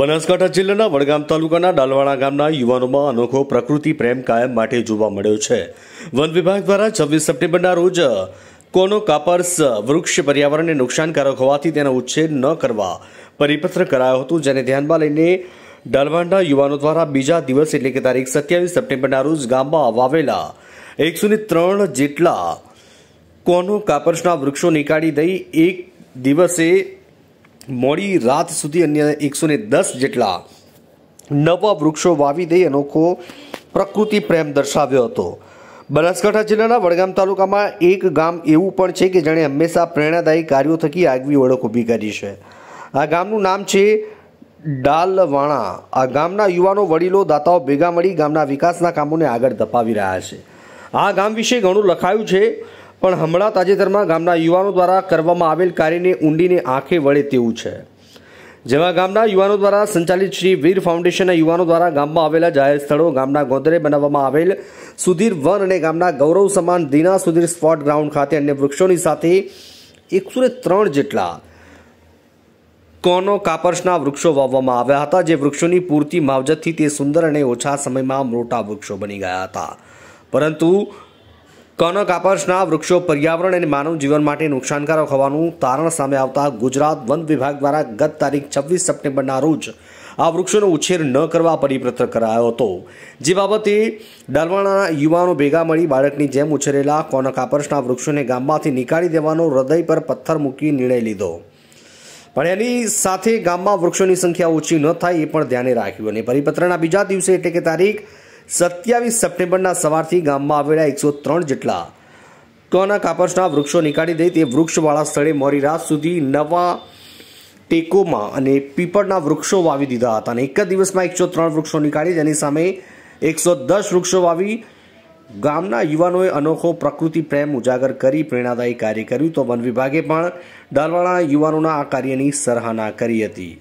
બનાસકાંઠા જિલ્લાના વડગામ તાલુકાના ડાલવાણા ગામના યુવાનોમાં અનોખો પ્રકૃતિ પ્રેમ કાયમ માટે જોવા મળ્યો છે વન વિભાગ દ્વારા છવ્વીસ સપ્ટેમ્બરના રોજ કોનો કાપર્સ વૃક્ષ પર્યાવરણને નુકસાનકારક હોવાથી તેનો ઉચ્છેદ ન કરવા પરિપત્ર કરાયો હતો જેને ધ્યાનમાં લઈને ડાલવાણના યુવાનો દ્વારા બીજા દિવસ એટલે કે તારીખ સત્યાવીસ સપ્ટેમ્બરના રોજ ગામમાં વાવેલા એકસો ત્રણ જેટલા કોનો કાપર્સના વૃક્ષો નીકાળી દઈ એક દિવસે મોડી રાત સુધી અન્ય એકસો દસ જેટલા નવા વૃક્ષો વાવી દઈ અનોખો પ્રકૃતિ પ્રેમ દર્શાવ્યો હતો બનાસકાંઠા જિલ્લાના વડગામ તાલુકામાં એક ગામ એવું પણ છે કે જેણે હંમેશા પ્રેરણાદાયી કાર્યો થકી આગવી ઓળખ ઊભી કરી છે આ ગામનું નામ છે ડાલવાણા આ ગામના યુવાનો વડીલો દાતાઓ ભેગા મળી ગામના વિકાસના કામોને આગળ ધપાવી રહ્યા છે આ ગામ વિશે ઘણું લખાયું છે પણ હમણાં તાજેતરમાં ગામના યુવાનો દ્વારા કરવામાં આવેલ કાર્યને ઊંડીને આંખે વળે તેવું છે જેમાં ગામના યુવાનો દ્વારા સંચાલિત શ્રી વીર ફાઉન્ડેશનના યુવાનો દ્વારા ગામમાં આવેલા જાહેર સ્થળો ગામના ગોદરે બનાવવામાં આવેલ સુધીર વન અને ગામના ગૌરવ સમાન દીના સુધીર સ્પોટ ગ્રાઉન્ડ ખાતે અન્ય વૃક્ષોની સાથે એકસો ત્રણ જેટલા કોનો કાપર્સના વૃક્ષો વાવવામાં આવ્યા હતા જે વૃક્ષોની પૂરતી માવજતથી તે સુંદર અને ઓછા સમયમાં મોટા વૃક્ષો બની ગયા હતા પરંતુ કનક આપસના વૃક્ષો પર્યાવરણ અને માનવ જીવન માટે નુકસાનકારક હોવાનું તારણ સામે આવતા ગુજરાત વન વિભાગ દ્વારા ગત તારીખ છવ્વીસ સપ્ટેમ્બરના રોજ આ વૃક્ષોનો ઉછેર ન કરવા પરિપત્ર કરાયો હતો જે બાબતે ડલવાણાના યુવાનો ભેગા મળી બાળકની જેમ ઉછેરેલા કોનક આપસના વૃક્ષોને ગામમાંથી નીકાળી દેવાનો હૃદય પર પથ્થર મૂકી નિર્ણય લીધો પણ એની સાથે ગામમાં વૃક્ષોની સંખ્યા ઓછી ન થાય એ પણ ધ્યાને રાખ્યું અને પરિપત્રના બીજા દિવસે એટલે કે તારીખ સત્યાવીસ સપ્ટેમ્બરના સવારથી ગામમાં આવેલા એકસો ત્રણ જેટલા ટોના કાપસના વૃક્ષો નીકાળી દઈ તે વૃક્ષવાળા સ્થળે મોડી રાત સુધી નવા ટેકોમાં અને પીપળના વૃક્ષો વાવી દીધા હતા અને એક જ દિવસમાં એકસો ત્રણ વૃક્ષો નીકાળી જેની સામે એકસો દસ વૃક્ષો વાવી ગામના યુવાનોએ અનોખો પ્રકૃતિ પ્રેમ ઉજાગર કરી પ્રેરણાદાયી કાર્ય કર્યું તો વન વિભાગે પણ ડાલવાળા યુવાનોના આ કાર્યની સરાહના કરી હતી